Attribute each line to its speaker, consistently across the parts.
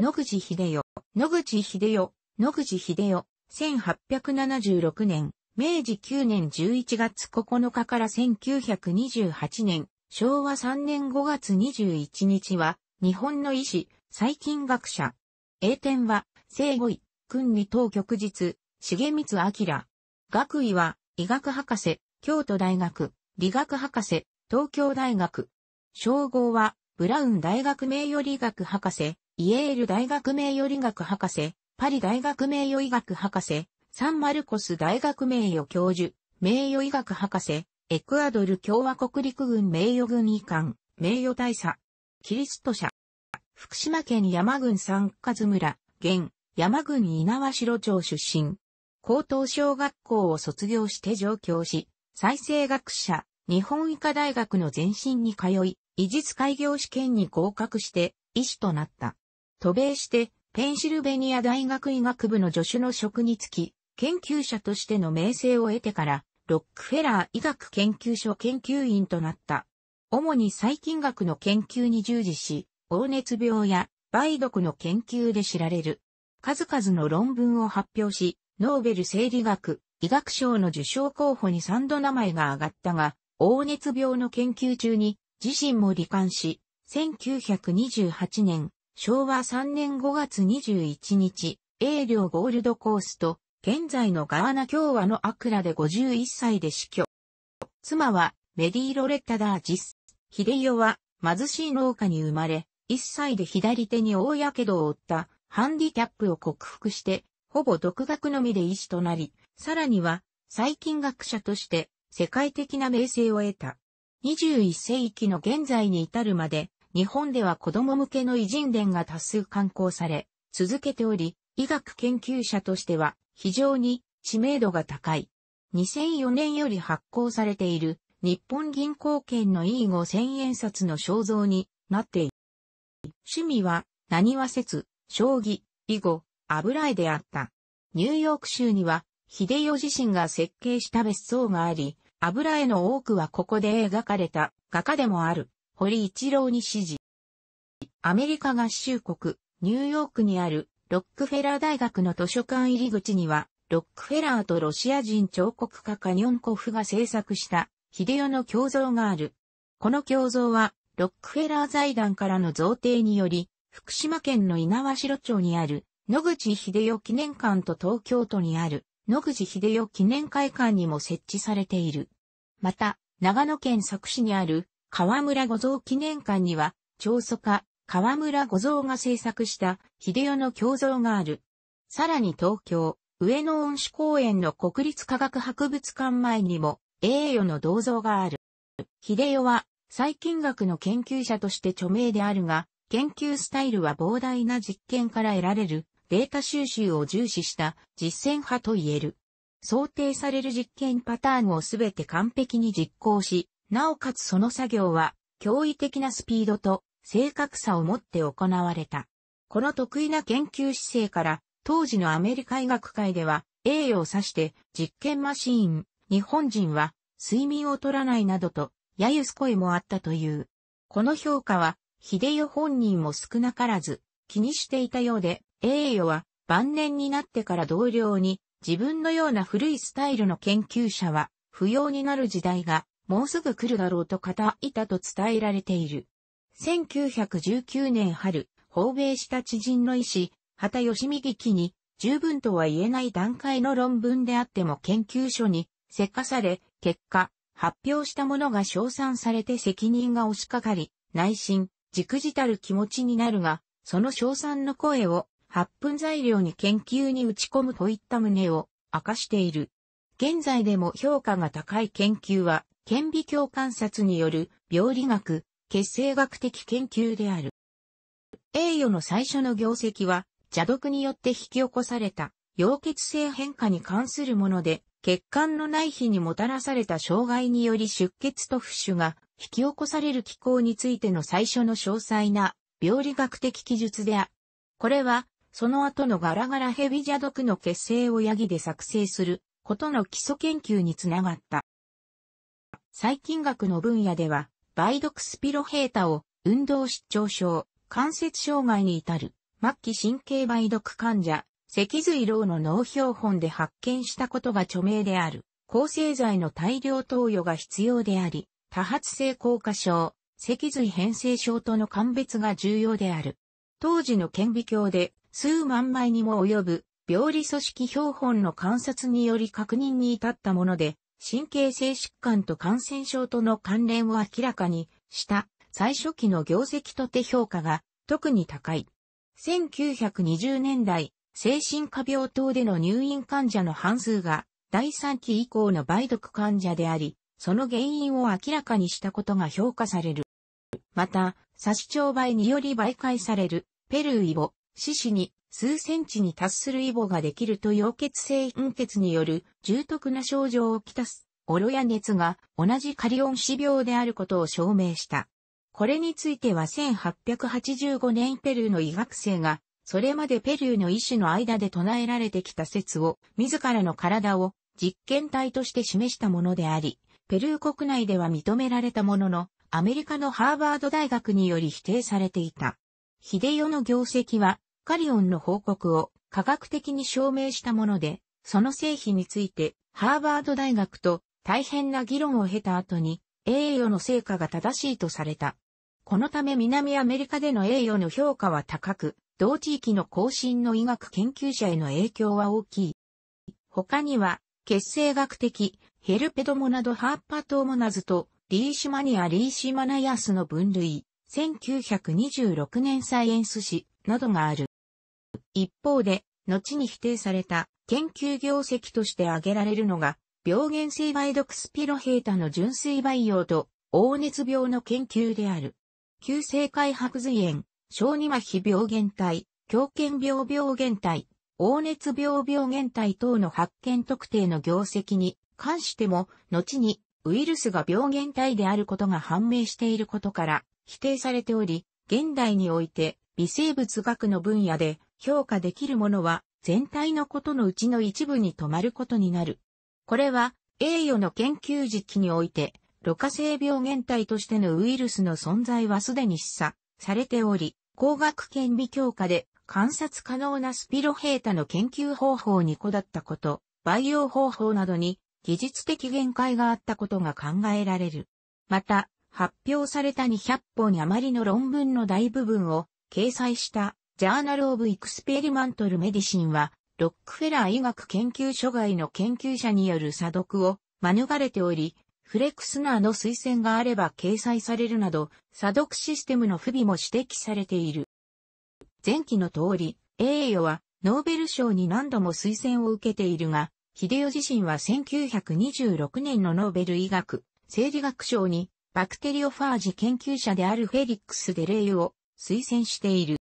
Speaker 1: 野口秀代、野口秀代、野口秀代、1876年、明治9年11月9日から1928年、昭和3年5月21日は、日本の医師、細菌学者。英典は、生後位、君に当局実、重光明。学位は、医学博士、京都大学、理学博士、東京大学。称号は、ブラウン大学名誉理学博士、イエール大学名誉理学博士、パリ大学名誉医学博士、サンマルコス大学名誉教授、名誉医学博士、エクアドル共和国陸軍名誉軍医官、名誉大佐、キリスト社。福島県山郡三和村、現、山郡稲城町出身。高等小学校を卒業して上京し、再生学者、日本医科大学の前身に通い、医術開業試験に合格して、医師となった。渡米して、ペンシルベニア大学医学部の助手の職につき、研究者としての名声を得てから、ロックフェラー医学研究所研究員となった。主に細菌学の研究に従事し、黄熱病や梅毒の研究で知られる。数々の論文を発表し、ノーベル生理学、医学賞の受賞候補に3度名前が挙がったが、黄熱病の研究中に自身も罹患し、1928年、昭和3年5月21日、英領ゴールドコースト、現在のガーナ共和のアクラで51歳で死去。妻はメディロレッタ・ダージス。秀代は貧しい農家に生まれ、1歳で左手に大やけどを負ったハンディキャップを克服して、ほぼ独学のみで医師となり、さらには細菌学者として世界的な名声を得た。21世紀の現在に至るまで日本では子供向けの偉人伝が多数刊行され、続けており、医学研究者としては非常に知名度が高い。2004年より発行されている日本銀行券の E5000 円札の肖像になっている。趣味は何はせず、将棋、囲碁、油絵であった。ニューヨーク州には秀代自身が設計した別荘があり、油絵の多くはここで描かれた画家でもある。堀一郎に指示。アメリカ合衆国、ニューヨークにあるロックフェラー大学の図書館入り口には、ロックフェラーとロシア人彫刻家カニョンコフが制作した秀代の胸像がある。この胸像は、ロックフェラー財団からの贈呈により、福島県の猪苗代町にある野口秀夫記念館と東京都にある野口秀夫記念会館にも設置されている。また、長野県佐久市にある河村五蔵記念館には、長祖家、河村五蔵が制作した秀代の胸像がある。さらに東京、上野恩賜公園の国立科学博物館前にも、栄誉の銅像がある。秀代は、細菌学の研究者として著名であるが、研究スタイルは膨大な実験から得られるデータ収集を重視した実践派と言える。想定される実験パターンをすべて完璧に実行し、なおかつその作業は、驚異的なスピードと正確さを持って行われた。この得意な研究姿勢から、当時のアメリカ医学界では、栄誉を指して実験マシーン、日本人は睡眠を取らないなどと、揶揄す声もあったという。この評価は、秀代本人も少なからず気にしていたようで、栄誉は晩年になってから同僚に自分のような古いスタイルの研究者は不要になる時代がもうすぐ来るだろうと語ったと伝えられている。1919年春、訪米した知人の医師、畑義美劇に、十分とは言えない段階の論文であっても研究所に、せかされ、結果、発表したものが称賛されて責任が押しかかり、内心、軸くじたる気持ちになるが、その称賛の声を、8分材料に研究に打ち込むといった旨を明かしている。現在でも評価が高い研究は、顕微鏡観察による病理学、血清学的研究である。栄誉の最初の業績は、邪毒によって引き起こされた、溶血性変化に関するもので、血管の内皮にもたらされた障害により出血と浮腫が引き起こされる機構についての最初の詳細な病理学的記述である。これは、その後のガラガラヘビ邪毒の血清をヤギで作成することの基礎研究につながった。細菌学の分野では、梅毒スピロヘータを運動失調症、関節障害に至る末期神経梅毒患者、脊髄老の脳標本で発見したことが著名である。抗生剤の大量投与が必要であり、多発性硬化症、脊髄変性症との鑑別が重要である。当時の顕微鏡で数万枚にも及ぶ病理組織標本の観察により確認に至ったもので、神経性疾患と感染症との関連を明らかにした最初期の業績とて評価が特に高い。1920年代、精神科病棟での入院患者の半数が第3期以降の梅毒患者であり、その原因を明らかにしたことが評価される。また、刺し調売により媒介されるペルーイボ、死死に数センチに達するイボができると溶血性陰血による重篤な症状をきたす、おろや熱が同じカリオン死病であることを証明した。これについては1885年ペルーの医学生が、それまでペルーの医師の間で唱えられてきた説を、自らの体を実験体として示したものであり、ペルー国内では認められたものの、アメリカのハーバード大学により否定されていた。秀代の業績は、カリオンの報告を科学的に証明したもので、その成否について、ハーバード大学と大変な議論を経た後に、栄誉の成果が正しいとされた。このため南アメリカでの栄誉の評価は高く、同地域の更新の医学研究者への影響は大きい。他には、血清学的、ヘルペドモナドハーパトーモナズと、リーシュマニア・リーシマナヤスの分類、1926年サイエンス誌などがある。一方で、後に否定された研究業績として挙げられるのが、病原性梅毒スピロヘータの純粋培養と、黄熱病の研究である。急性開白髄炎、小児麻痺病原体、狂犬病病原体、黄熱病病原体等の発見特定の業績に関しても、後にウイルスが病原体であることが判明していることから、否定されており、現代において微生物学の分野で評価できるものは全体のことのうちの一部に止まることになる。これは栄誉の研究時期において、ろ過性病原体としてのウイルスの存在はすでに示唆されており、工学顕微鏡下で観察可能なスピロヘータの研究方法にこだったこと、培養方法などに技術的限界があったことが考えられる。また、発表された200本余りの論文の大部分を掲載したジャーナル・オブ・エクスペリマントル・メディシンは、ロックフェラー医学研究所外の研究者による査読を免れており、フレクスナーの推薦があれば掲載されるなど、査読システムの不備も指摘されている。前期の通り、栄誉はノーベル賞に何度も推薦を受けているが、秀夫自身は1926年のノーベル医学、生理学賞にバクテリオファージ研究者であるフェリックス・デレイユを推薦している。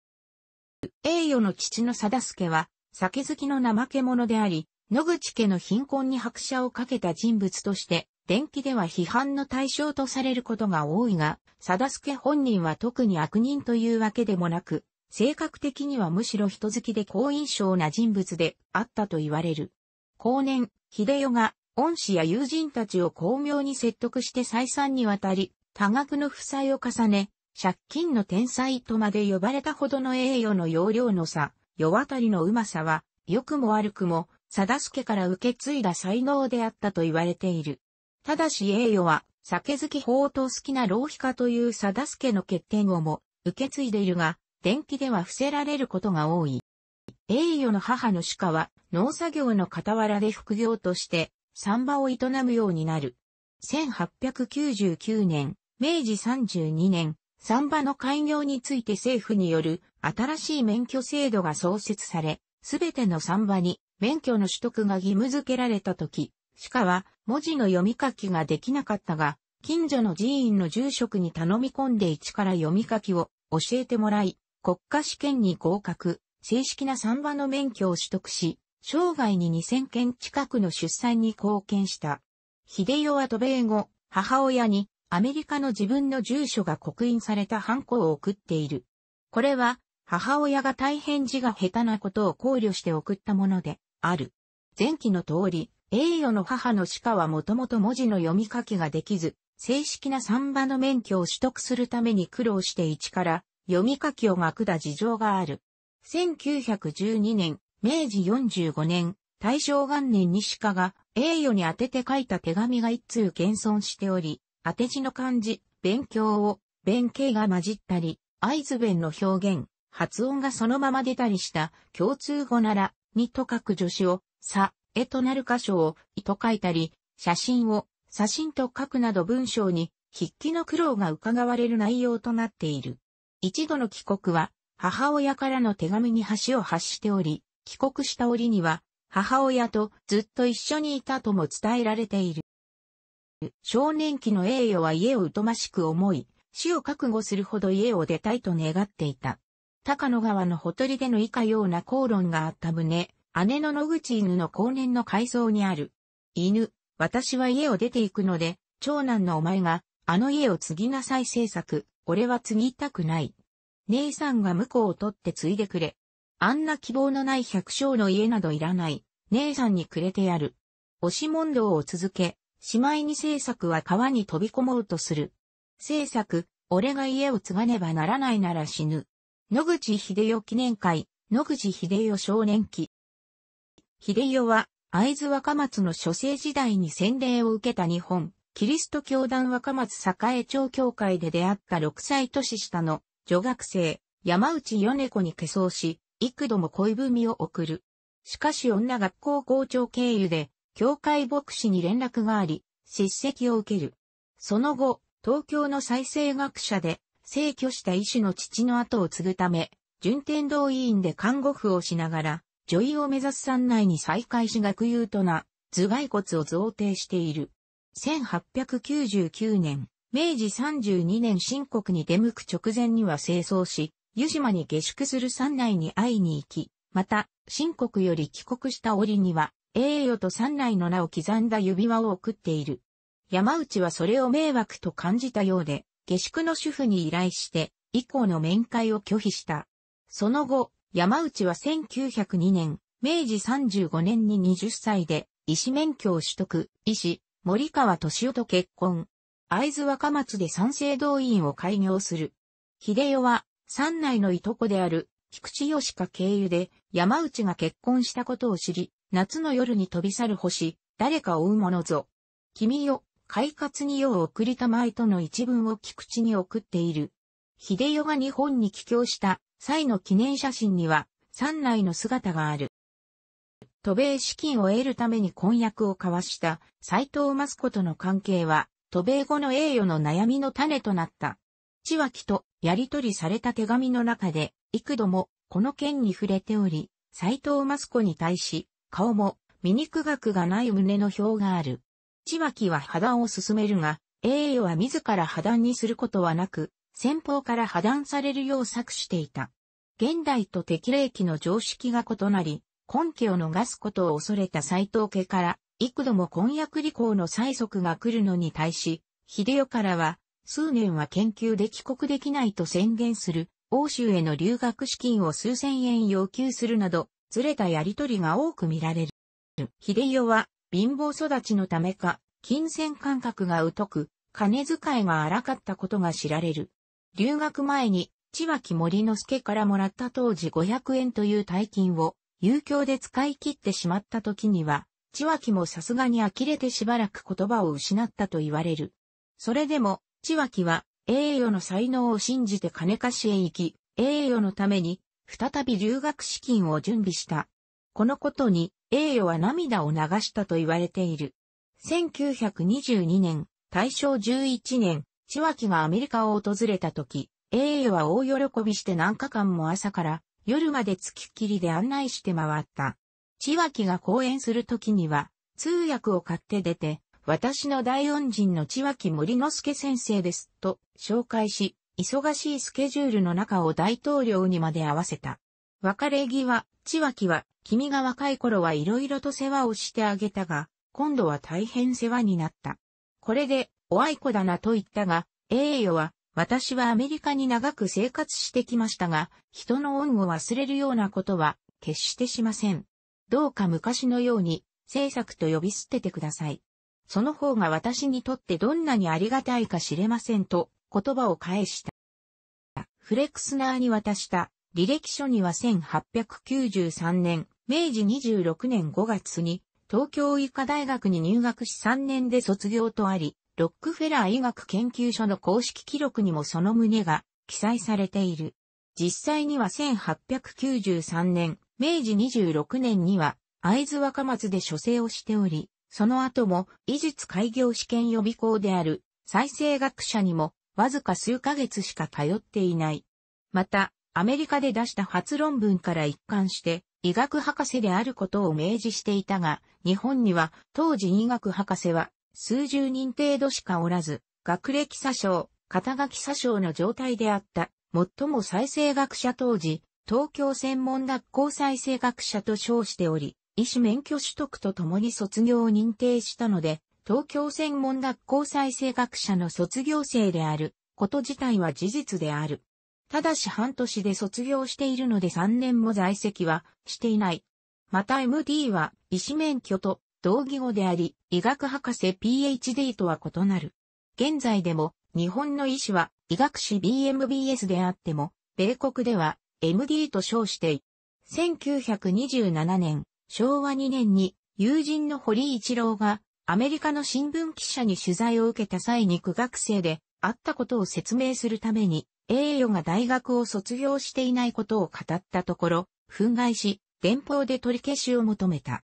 Speaker 1: 栄誉の父の貞助は、酒好きの怠け者であり、野口家の貧困に拍車をかけた人物として、伝記では批判の対象とされることが多いが、貞助本人は特に悪人というわけでもなく、性格的にはむしろ人好きで好印象な人物であったと言われる。後年、秀代が恩師や友人たちを巧妙に説得して再三にわたり、多額の負債を重ね、借金の天才とまで呼ばれたほどの栄誉の容量の差、世渡りのうまさは、良くも悪くも、貞助から受け継いだ才能であったと言われている。ただし栄誉は、酒好き法と好きな浪費家という貞助の欠点をも受け継いでいるが、電気では伏せられることが多い。栄誉の母の鹿は農作業の傍らで副業として三場を営むようになる。1899年、明治32年、三場の開業について政府による新しい免許制度が創設され、すべての三場に免許の取得が義務付けられた時、鹿は文字の読み書きができなかったが、近所の寺院の住職に頼み込んで一から読み書きを教えてもらい、国家試験に合格、正式な三場の免許を取得し、生涯に2000件近くの出産に貢献した。秀代は渡米後、母親にアメリカの自分の住所が刻印されたハンコを送っている。これは母親が大変字が下手なことを考慮して送ったものである。前期の通り、栄誉の母の鹿はもともと文字の読み書きができず、正式な産馬の免許を取得するために苦労して一から読み書きを学だ事情がある。1912年、明治45年、大正元年西鹿が栄誉に当てて書いた手紙が一通現存しており、当て字の漢字、勉強を、弁慶が混じったり、合図弁の表現、発音がそのまま出たりした共通語なら、にと書く助詞を、さ、えとなる箇所を、いと書いたり、写真を、写真と書くなど文章に筆記の苦労が伺われる内容となっている。一度の帰国は母親からの手紙に橋を発しており、帰国した折には、母親とずっと一緒にいたとも伝えられている。少年期の栄誉は家を疎ましく思い、死を覚悟するほど家を出たいと願っていた。高野川のほとりでの以下ような口論があった旨、姉の野口犬の後年の改装にある。犬、私は家を出て行くので、長男のお前が、あの家を継ぎなさい制作、俺は継ぎたくない。姉さんが婿を取って継いでくれ。あんな希望のない百姓の家などいらない、姉さんにくれてやる。押し問答を続け、しまいに政策は川に飛び込もうとする。政策、俺が家を継がねばならないなら死ぬ。野口秀代記念会、野口秀代少年期。秀代は、会津若松の諸世時代に洗礼を受けた日本、キリスト教団若松栄町教会で出会った6歳年下の女学生、山内米子に化粧し、幾度も恋文を送る。しかし女学校校長経由で、教会牧師に連絡があり、叱責を受ける。その後、東京の再生学者で、逝去した医師の父の後を継ぐため、順天堂医院で看護婦をしながら、女医を目指す山内に再開し学友とな、頭蓋骨を贈呈している。1899年、明治32年新国に出向く直前には清掃し、湯島に下宿する三内に会いに行き、また、新国より帰国した折には、栄誉と三内の名を刻んだ指輪を送っている。山内はそれを迷惑と感じたようで、下宿の主婦に依頼して、以降の面会を拒否した。その後、山内は1902年、明治35年に20歳で、医師免許を取得、医師、森川敏夫と結婚。会津若松で賛成動員を開業する。秀代は、三内のいとこである、菊池義香経由で、山内が結婚したことを知り、夏の夜に飛び去る星、誰か追うものぞ。君よ、快活に世を送りたまえとの一文を菊池に送っている。秀代が日本に帰郷した際の記念写真には、三内の姿がある。渡米資金を得るために婚約を交わした斎藤益子との関係は、渡米後の栄誉の悩みの種となった。千脇とやり取りされた手紙の中で、幾度もこの件に触れており、斎藤マスコに対し、顔も、醜学がない胸の表がある。千脇は破断を進めるが、栄誉は自ら破断にすることはなく、先方から破断されるよう策していた。現代と適齢期の常識が異なり、根拠を逃すことを恐れた斎藤家から、幾度も婚約履行の催促が来るのに対し、秀代からは、数年は研究で帰国できないと宣言する、欧州への留学資金を数千円要求するなど、ずれたやりとりが多く見られる。秀代は、貧乏育ちのためか、金銭感覚が疎く、金遣いが荒かったことが知られる。留学前に、千脇森之助からもらった当時500円という大金を、遊興で使い切ってしまった時には、千脇もさすがに呆れてしばらく言葉を失ったと言われる。それでも、千脇は、栄誉の才能を信じて金貸しへ行き、栄誉のために、再び留学資金を準備した。このことに、栄誉は涙を流したと言われている。1922年、大正11年、千脇がアメリカを訪れた時、栄誉は大喜びして何日間も朝から夜まで月きっきりで案内して回った。千脇が講演する時には、通訳を買って出て、私の大恩人の千脇森之助先生です、と紹介し、忙しいスケジュールの中を大統領にまで合わせた。別れ際、千脇は、君が若い頃はいろいろと世話をしてあげたが、今度は大変世話になった。これで、お愛子だなと言ったが、栄誉は、私はアメリカに長く生活してきましたが、人の恩を忘れるようなことは、決してしません。どうか昔のように、政策と呼び捨ててください。その方が私にとってどんなにありがたいか知れませんと言葉を返した。フレクスナーに渡した履歴書には1893年、明治26年5月に東京医科大学に入学し3年で卒業とあり、ロックフェラー医学研究所の公式記録にもその旨が記載されている。実際には1893年、明治26年には会津若松で書生をしており、その後も、医術開業試験予備校である、再生学者にも、わずか数ヶ月しか通っていない。また、アメリカで出した初論文から一貫して、医学博士であることを明示していたが、日本には当時医学博士は数十人程度しかおらず、学歴詐称、肩書き詐称の状態であった。最も再生学者当時、東京専門学校再生学者と称しており、医師免許取得とともに卒業を認定したので、東京専門学校再生学者の卒業生であること自体は事実である。ただし半年で卒業しているので3年も在籍はしていない。また MD は医師免許と同義語であり、医学博士 PhD とは異なる。現在でも日本の医師は医学士 BMBS であっても、米国では MD と称してい1927年、昭和2年に友人の堀一郎がアメリカの新聞記者に取材を受けた際に苦学生であったことを説明するために栄誉が大学を卒業していないことを語ったところ、憤慨し、電報で取り消しを求めた。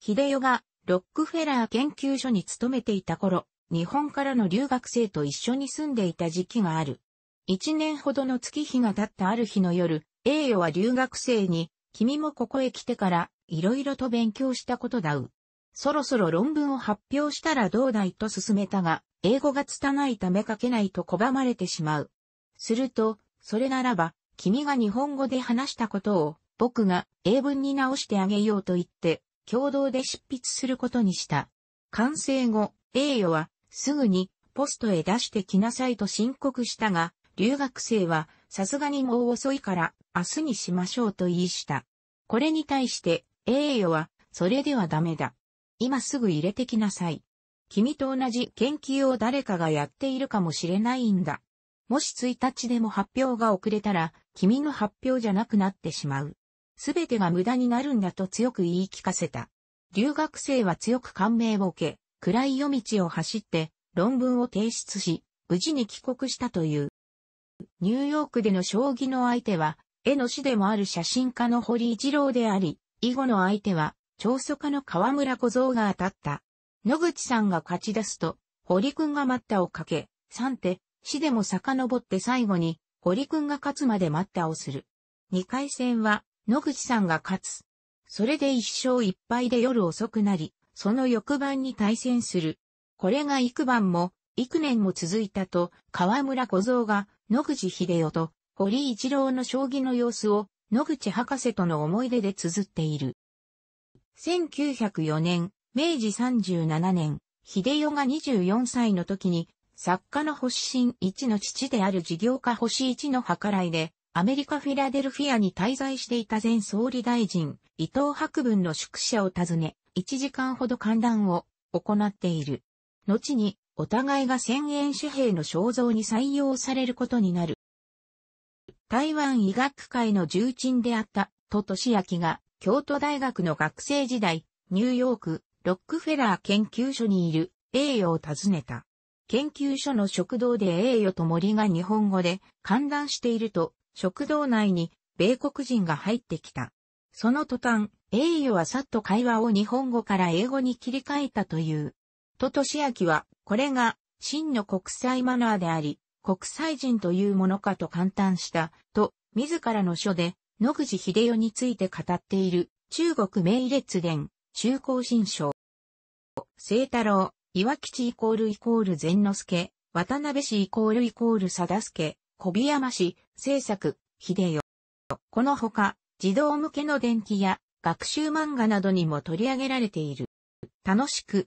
Speaker 1: 秀代がロックフェラー研究所に勤めていた頃、日本からの留学生と一緒に住んでいた時期がある。一年ほどの月日が経ったある日の夜、栄誉は留学生に君もここへ来てから、いろいろと勉強したことだう。そろそろ論文を発表したらどうだいと進めたが、英語が拙いため書けないと拒まれてしまう。すると、それならば、君が日本語で話したことを、僕が英文に直してあげようと言って、共同で執筆することにした。完成後、栄誉は、すぐに、ポストへ出してきなさいと申告したが、留学生は、さすがにもう遅いから、明日にしましょうと言いした。これに対して、栄誉は、それではダメだ。今すぐ入れてきなさい。君と同じ研究を誰かがやっているかもしれないんだ。もし1日でも発表が遅れたら、君の発表じゃなくなってしまう。すべてが無駄になるんだと強く言い聞かせた。留学生は強く感銘を受け、暗い夜道を走って論文を提出し、無事に帰国したという。ニューヨークでの将棋の相手は、絵の師でもある写真家の堀一郎であり、以後の相手は、長祖家の河村小僧が当たった。野口さんが勝ち出すと、堀くんが待ったをかけ、3手、死でも遡って最後に、堀くんが勝つまで待ったをする。2回戦は、野口さんが勝つ。それで一勝一敗で夜遅くなり、その翌晩に対戦する。これが幾晩も、幾年も続いたと、河村小僧が、野口秀夫と堀一郎の将棋の様子を野口博士との思い出で綴っている。1904年、明治37年、秀夫が24歳の時に、作家の星新一の父である事業家星一の計らいで、アメリカフィラデルフィアに滞在していた前総理大臣、伊藤博文の宿舎を訪ね、1時間ほど観覧を行っている。後に、お互いが千円紙幣の肖像に採用されることになる。台湾医学界の重鎮であった、と俊明が、京都大学の学生時代、ニューヨーク、ロックフェラー研究所にいる、栄誉を訪ねた。研究所の食堂で栄誉と森が日本語で、観覧していると、食堂内に、米国人が入ってきた。その途端、栄誉はさっと会話を日本語から英語に切り替えたという。戸年明は、これが、真の国際マナーであり、国際人というものかと簡単した、と、自らの書で、野口秀夫について語っている、中国名列伝、中高新章。聖太郎、岩吉イコールイコール善之助、渡辺氏イコールイコール貞助、小宮山氏、制作、秀代。このほか、児童向けの電気や学習漫画などにも取り上げられている。楽しく、